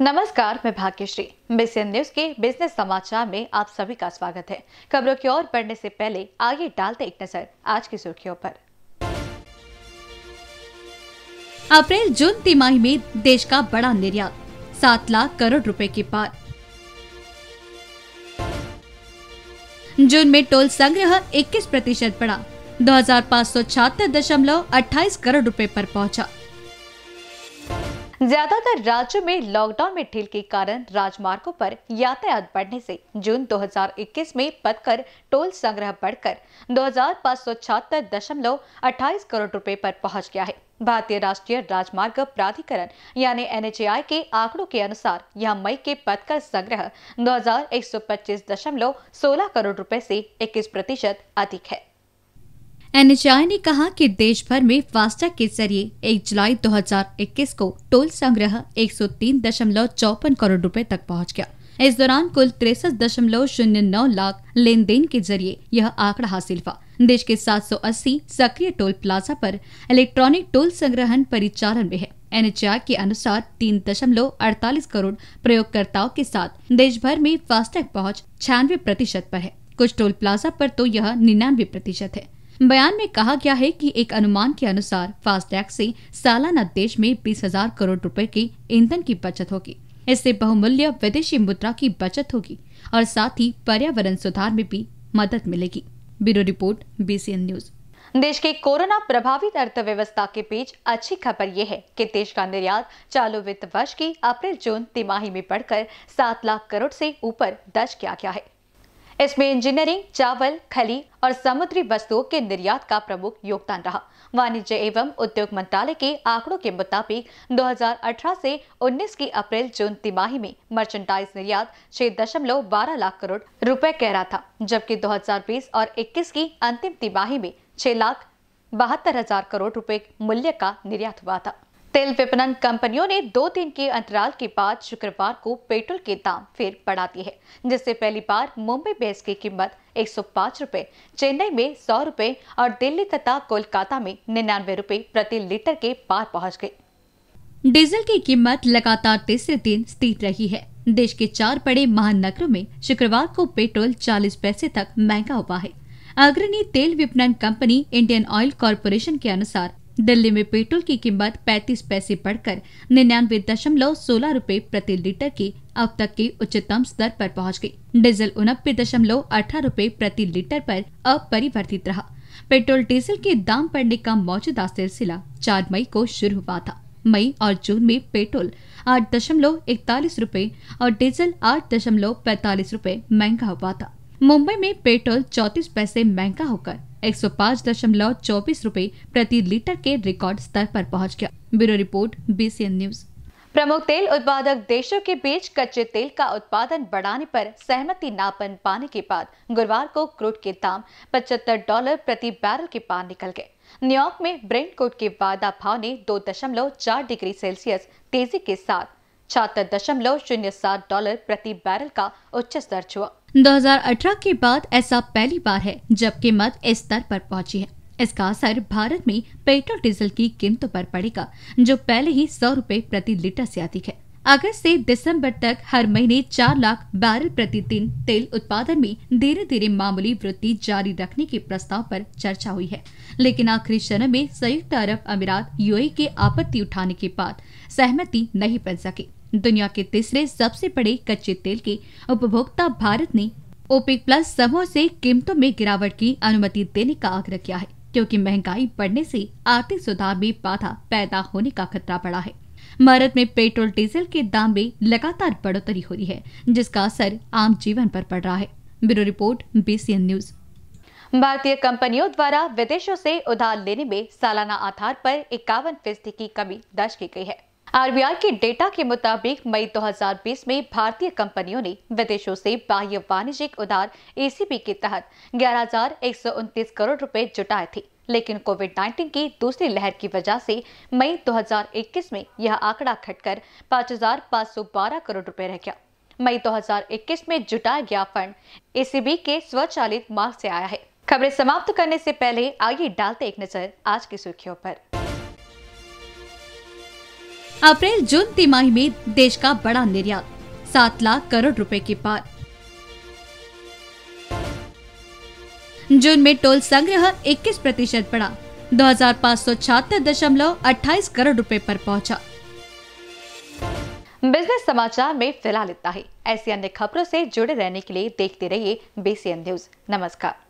नमस्कार मैं Bhagyashree BCN news के बिजनेस समाचार में आप सभी का स्वागत है खबरों की ओर बढ़ने से पहले आगे डालते एक नजर आज की सुर्खियों पर अप्रैल जून तिमाही में देश का बड़ा निर्यात सात लाख करोड़ रुपए के पार जून में टोल संग्रह 21 प्रतिशत बढ़ा दो करोड़ रुपए पर पहुंचा ज्यादातर राज्यों में लॉकडाउन में ढील के कारण राजमार्गों पर यातायात बढ़ने से जून 2021 में कर टोल संग्रह बढ़कर दो करोड़ रुपए पर पहुंच गया है भारतीय राष्ट्रीय राजमार्ग प्राधिकरण यानी एन के आंकड़ों के अनुसार यह मई के पदकर संग्रह दो करोड़ रुपए से 21 प्रतिशत अधिक है एनएचआई ने कहा कि देश भर में फास्टैग के जरिए 1 जुलाई 2021 को टोल संग्रह एक करोड़ रुपए तक पहुंच गया इस दौरान कुल तिरसठ दशमलव शून्य नौ लाख लेन देन के जरिए यह आंकड़ा हासिल हुआ देश के 780 सक्रिय टोल प्लाजा पर इलेक्ट्रॉनिक टोल संग्रहण परिचालन में है एन के अनुसार तीन दशमलव अड़तालीस करोड़ प्रयोगकर्ताओं के साथ देश भर में फास्टैग पहुँच छियानवे प्रतिशत पर है कुछ टोल प्लाजा पर तो यह निन्यानवे प्रतिशत है बयान में कहा गया है कि एक अनुमान के अनुसार फास्टैग से सालाना देश में बीस हजार करोड़ रुपए के ईंधन की बचत होगी इससे बहुमूल्य विदेशी मुद्रा की बचत होगी और साथ ही पर्यावरण सुधार में भी मदद मिलेगी ब्यूरो रिपोर्ट बीसीएन न्यूज देश के कोरोना प्रभावित अर्थव्यवस्था के बीच अच्छी खबर ये है कि देश का निर्यात चालू वित्त वर्ष की अप्रैल जून तिमाही में बढ़कर सात लाख करोड़ से ऊपर दर्ज किया गया है इसमें इंजीनियरिंग चावल खली और समुद्री वस्तुओं के निर्यात का प्रमुख योगदान रहा वाणिज्य एवं उद्योग मंत्रालय के आंकड़ों के मुताबिक 2018 से 19 की अप्रैल जून तिमाही में मर्चेंडाइज निर्यात छह दशमलव बारह लाख करोड़ रुपए कह रहा था जबकि 2020 और 21 की अंतिम तिमाही में छह लाख बहत्तर हजार करोड़ रुपए मूल्य का निर्यात हुआ था तेल विपणन कंपनियों ने दो दिन के अंतराल के बाद शुक्रवार को पेट्रोल के दाम फिर बढ़ा दिए है जिससे पहली बार मुंबई बेस की कीमत एक सौ चेन्नई में सौ रूपए और दिल्ली तथा कोलकाता में निन्यानवे रूपए प्रति लीटर के पार पहुंच गई डीजल की कीमत लगातार तीसरे दिन स्थिर रही है देश के चार बड़े महानगरों में शुक्रवार को पेट्रोल चालीस पैसे तक महंगा हुआ है अग्रणी तेल विपणन कंपनी इंडियन ऑयल कॉरपोरेशन के अनुसार दिल्ली में पेट्रोल की कीमत 35 पैसे बढ़कर निन्यानवे दशमलव सोलह रूपए प्रति लीटर की अब तक के उच्चतम स्तर पर पहुंच गई डीजल उनबे दशमलव अठारह रूपए प्रति लीटर पर अपरिवर्तित रहा पेट्रोल डीजल के दाम बढ़ने का मौजूदा सिलसिला चार मई को शुरू हुआ था मई और जून में पेट्रोल आठ दशमलव इकतालीस रूपए और डीजल आठ दशमलव पैतालीस रूपए महंगा हुआ था मुंबई में पेट्रोल चौतीस पैसे महंगा होकर चौबीस रूपए प्रति लीटर के रिकॉर्ड स्तर पर पहुंच गया ब्यूरो रिपोर्ट बीसीएन न्यूज प्रमुख तेल उत्पादक देशों के बीच कच्चे तेल का उत्पादन बढ़ाने पर सहमति न बन पाने के बाद गुरुवार को क्रूड के दाम 75 डॉलर प्रति बैरल के पार निकल गए न्यूयॉर्क में ब्रेंड कोट के वादा भाव ने चार डिग्री सेल्सियस तेजी के साथ छहत्तर दशमलव शून्य सात डॉलर प्रति बैरल का उच्च स्तर छुआ 2018 के बाद ऐसा पहली बार है जब मत इस स्तर पर पहुंची है इसका असर भारत में पेट्रोल डीजल की कीमतों पर पड़ेगा जो पहले ही सौ रूपए प्रति लीटर से अधिक है अगस्त से दिसंबर तक हर महीने चार लाख बैरल प्रति दिन तेल उत्पादन में धीरे धीरे मामूली वृद्धि जारी रखने के प्रस्ताव पर चर्चा हुई है लेकिन आखिरी क्षण में संयुक्त अरब अमीरात यूएई के आपत्ति उठाने के बाद सहमति नहीं बन सकी दुनिया के तीसरे सबसे बड़े कच्चे तेल के उपभोक्ता भारत ने ओपेक प्लस समूह से कीमतों में गिरावट की अनुमति देने का आग्रह किया है क्योंकि महंगाई बढ़ने से आर्थिक सुधार में बाधा पैदा होने का खतरा बढ़ा है भारत में पेट्रोल डीजल के दाम में लगातार बढ़ोतरी हो रही है जिसका असर आम जीवन पर पड़ रहा है ब्यूरो रिपोर्ट बीसीएन न्यूज भारतीय कंपनियों द्वारा विदेशों से उधार लेने में सालाना आधार पर इक्यावन फीसदी की कमी दर्ज की गई है आरबीआई के डेटा के मुताबिक मई 2020 में भारतीय कंपनियों ने विदेशों से बाह्य वाणिज्यिक उधार एसीबी के तहत ग्यारह करोड़ रुपए जुटाए थे लेकिन कोविड 19 की दूसरी लहर की वजह से मई 2021 में यह आंकड़ा घटकर 5,512 करोड़ रुपए रह गया मई 2021 में जुटाया गया फंड एसीबी के स्वचालित मार्ग से आया है खबरें समाप्त करने से पहले आइए डालते एक नजर आज की सुर्खियों पर अप्रैल जून तिमाही में देश का बड़ा निर्यात सात लाख करोड़ रुपए के पार जून में टोल संग्रह 21 प्रतिशत बढ़ा दो हजार पाँच सौ दशमलव अट्ठाईस करोड़ रुपए पर पहुंचा। बिजनेस समाचार में फिलहाल इतना ही ऐसी अन्य खबरों से जुड़े रहने के लिए देखते रहिए बीसीएन न्यूज नमस्कार